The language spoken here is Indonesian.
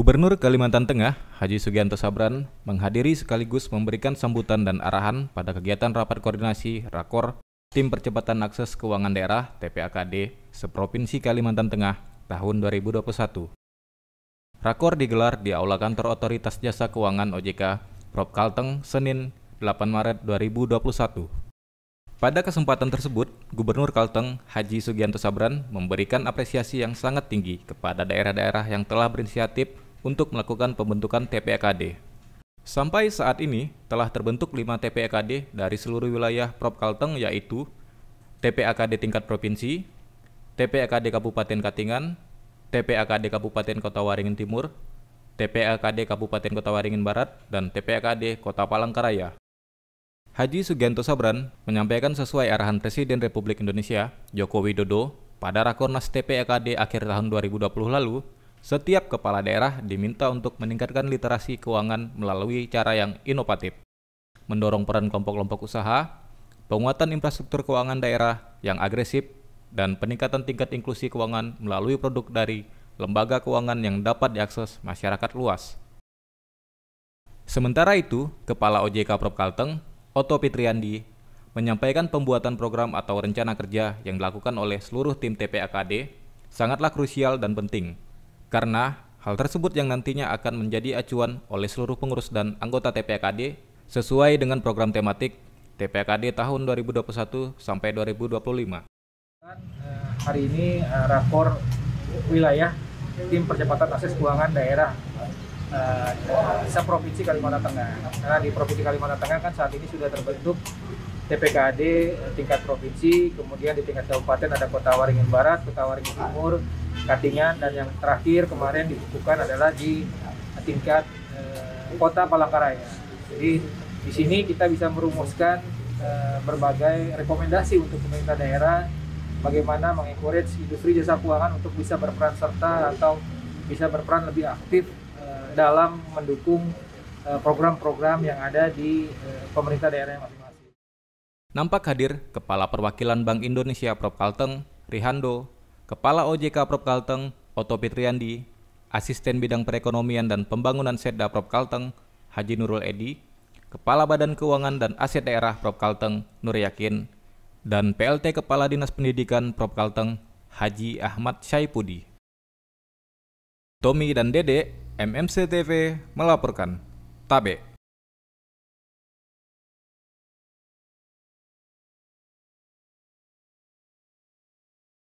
Gubernur Kalimantan Tengah Haji Sugianto Sabran menghadiri sekaligus memberikan sambutan dan arahan pada kegiatan rapat koordinasi Rakor Tim Percepatan Akses Keuangan Daerah TPAKD seprovinsi Kalimantan Tengah tahun 2021. Rakor digelar di Aula Kantor Otoritas Jasa Keuangan OJK Prop Kalteng Senin 8 Maret 2021. Pada kesempatan tersebut, Gubernur Kalteng Haji Sugianto Sabran memberikan apresiasi yang sangat tinggi kepada daerah-daerah yang telah berinisiatif untuk melakukan pembentukan TPKD. Sampai saat ini telah terbentuk 5 TPKD dari seluruh wilayah Prop Kalteng yaitu TPKD tingkat provinsi, TPKD Kabupaten Katingan, TPKD Kabupaten Kota Waringin Timur, TPKD Kabupaten Kota Waringin Barat, dan TPKD Kota Palangkaraya. Haji Sugianto Sabran menyampaikan sesuai arahan Presiden Republik Indonesia, Joko Widodo, pada Rakornas TPKD akhir tahun 2020 lalu, setiap kepala daerah diminta untuk meningkatkan literasi keuangan melalui cara yang inovatif, mendorong peran kelompok-kelompok usaha, penguatan infrastruktur keuangan daerah yang agresif, dan peningkatan tingkat inklusi keuangan melalui produk dari lembaga keuangan yang dapat diakses masyarakat luas. Sementara itu, Kepala OJK Prop Kalteng, Otto Pitriandi, menyampaikan pembuatan program atau rencana kerja yang dilakukan oleh seluruh tim TPAKD sangatlah krusial dan penting karena hal tersebut yang nantinya akan menjadi acuan oleh seluruh pengurus dan anggota TPKD sesuai dengan program tematik TPKD tahun 2021 sampai 2025. Eh, hari ini eh, rapor wilayah tim percepatan akses keuangan daerah se eh, provinsi Kalimantan Tengah. Karena di provinsi Kalimantan Tengah kan saat ini sudah terbentuk TPKD tingkat provinsi, kemudian di tingkat kabupaten ada Kota Waringin Barat, Kota Waringin Timur, Katingan dan yang terakhir kemarin dibukukan adalah di tingkat eh, kota Palangkaraya. Jadi di sini kita bisa merumuskan eh, berbagai rekomendasi untuk pemerintah daerah bagaimana mengencourage industri jasa keuangan untuk bisa berperan serta atau bisa berperan lebih aktif eh, dalam mendukung eh, program-program yang ada di eh, pemerintah daerah masing-masing. Nampak hadir Kepala Perwakilan Bank Indonesia Prof. Kalteng, Rihando, Kepala OJK Prop Kalteng, Oto Fitriandi, Asisten Bidang Perekonomian dan Pembangunan Setda Prop Kalteng, Haji Nurul Edi, Kepala Badan Keuangan dan Aset Daerah Prop Kalteng, Nur Yakin, dan PLT Kepala Dinas Pendidikan Prop Kalteng, Haji Ahmad Syaipudi. Tommy dan Dede, MMC TV melaporkan. Tabe.